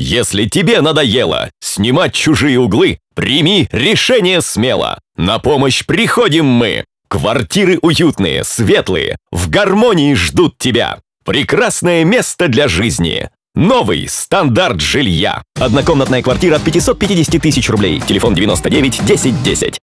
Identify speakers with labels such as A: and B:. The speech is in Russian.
A: Если тебе надоело снимать чужие углы, прими решение смело. На помощь приходим мы. Квартиры уютные, светлые, в гармонии ждут тебя. Прекрасное место для жизни. Новый стандарт жилья. Однокомнатная квартира от 550 тысяч рублей. Телефон 99 10 10.